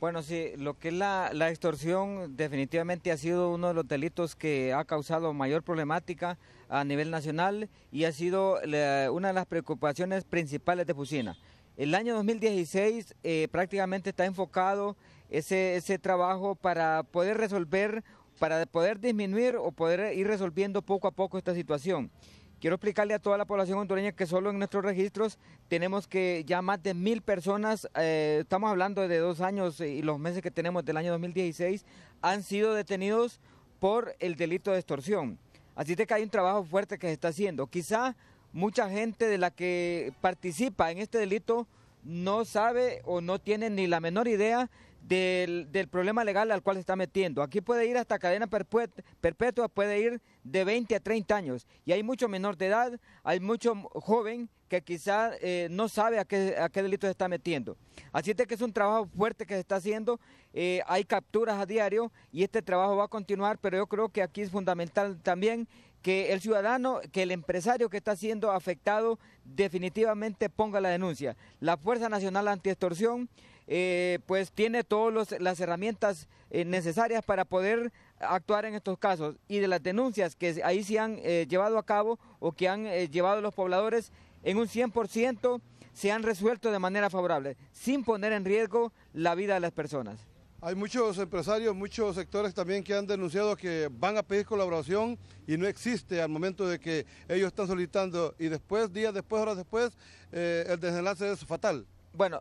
Bueno, sí, lo que es la, extorsión definitivamente ha sido uno de los delitos que ha causado mayor problemática a nivel nacional y ha sido una de las preocupaciones principales de Fusina. El año 2016 eh, prácticamente está enfocado ese, ese trabajo para poder resolver, para poder disminuir o poder ir resolviendo poco a poco esta situación. Quiero explicarle a toda la población hondureña que solo en nuestros registros tenemos que ya más de mil personas, eh, estamos hablando de dos años y los meses que tenemos del año 2016, han sido detenidos por el delito de extorsión. Así de que hay un trabajo fuerte que se está haciendo. Quizá mucha gente de la que participa en este delito no sabe o no tiene ni la menor idea del, problema legal al cual se está metiendo. Aquí puede ir hasta cadena perpetua, puede ir de 20 a 30 años. Y hay mucho menor de edad, hay mucho joven que quizás eh, no sabe a qué, a qué delito se está metiendo. Así es que es un trabajo fuerte que se está haciendo, eh, hay capturas a diario y este trabajo va a continuar, pero yo creo que aquí es fundamental también que el ciudadano, que el empresario que está siendo afectado definitivamente ponga la denuncia. La Fuerza Nacional Antiextorsión eh, pues tiene todas las herramientas eh, necesarias para poder actuar en estos casos y de las denuncias que ahí se han eh, llevado a cabo o que han eh, llevado los pobladores, en un 100% se han resuelto de manera favorable, sin poner en riesgo la vida de las personas. Hay muchos empresarios, muchos sectores también que han denunciado que van a pedir colaboración y no existe al momento de que ellos están solicitando y después, días después, horas después, eh, el desenlace es fatal. Bueno,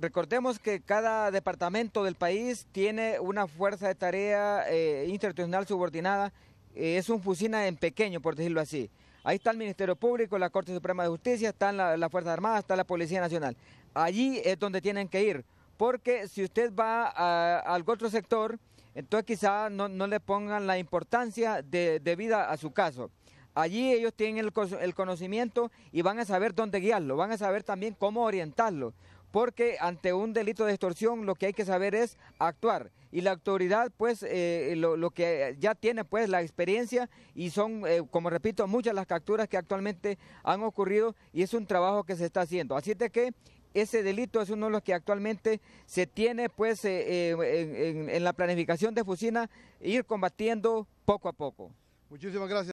Recordemos que cada departamento del país tiene una fuerza de tarea eh, institucional subordinada, eh, es un fusina en pequeño, por decirlo así. Ahí está el Ministerio Público, la Corte Suprema de Justicia, están las la Fuerzas Armadas, está la Policía Nacional. Allí es donde tienen que ir, porque si usted va a, algún otro sector, entonces quizá no, le pongan la importancia de, debida a su caso. Allí ellos tienen el, el conocimiento y van a saber dónde guiarlo, van a saber también cómo orientarlo porque ante un delito de extorsión lo que hay que saber es actuar y la autoridad pues eh, lo, que ya tiene pues la experiencia y son eh, como repito muchas las capturas que actualmente han ocurrido y es un trabajo que se está haciendo así de que ese delito es uno de los que actualmente se tiene pues eh, en, en la planificación de Fusina ir combatiendo poco a poco. Muchísimas gracias.